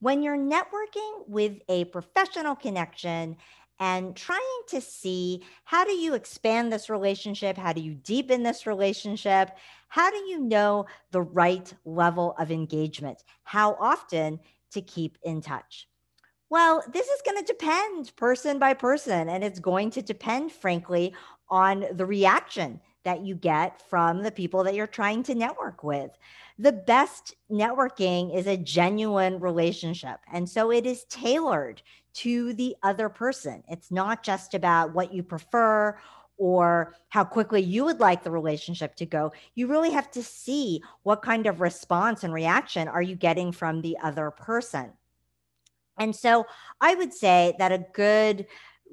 when you're networking with a professional connection and trying to see how do you expand this relationship? How do you deepen this relationship? How do you know the right level of engagement? How often to keep in touch? Well, this is going to depend person by person, and it's going to depend, frankly, on the reaction that you get from the people that you're trying to network with. The best networking is a genuine relationship. And so it is tailored to the other person. It's not just about what you prefer or how quickly you would like the relationship to go you really have to see what kind of response and reaction are you getting from the other person and so i would say that a good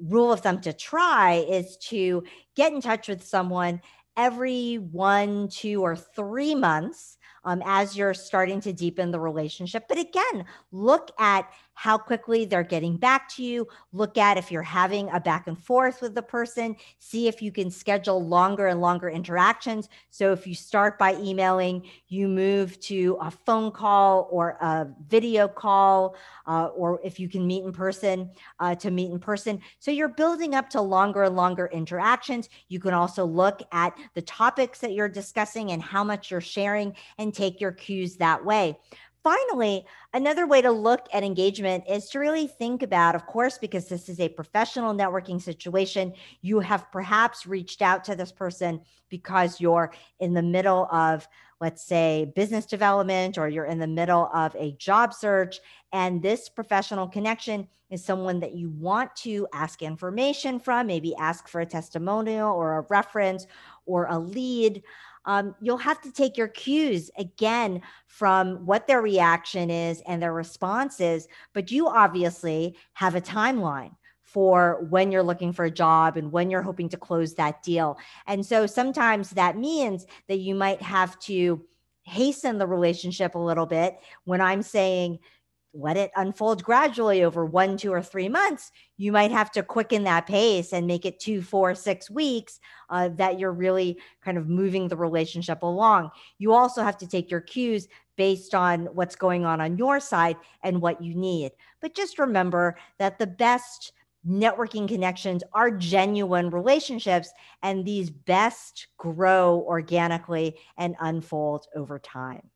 rule of thumb to try is to get in touch with someone every one, two, or three months um, as you're starting to deepen the relationship. But again, look at how quickly they're getting back to you. Look at if you're having a back and forth with the person. See if you can schedule longer and longer interactions. So if you start by emailing, you move to a phone call or a video call, uh, or if you can meet in person, uh, to meet in person. So you're building up to longer and longer interactions. You can also look at the topics that you're discussing and how much you're sharing and take your cues that way. Finally, another way to look at engagement is to really think about, of course, because this is a professional networking situation, you have perhaps reached out to this person because you're in the middle of let's say, business development, or you're in the middle of a job search, and this professional connection is someone that you want to ask information from, maybe ask for a testimonial or a reference or a lead. Um, you'll have to take your cues again from what their reaction is and their responses. But you obviously have a timeline for when you're looking for a job and when you're hoping to close that deal. And so sometimes that means that you might have to hasten the relationship a little bit when I'm saying, let it unfold gradually over one, two, or three months, you might have to quicken that pace and make it two, four, six weeks uh, that you're really kind of moving the relationship along. You also have to take your cues based on what's going on on your side and what you need. But just remember that the best networking connections are genuine relationships, and these best grow organically and unfold over time.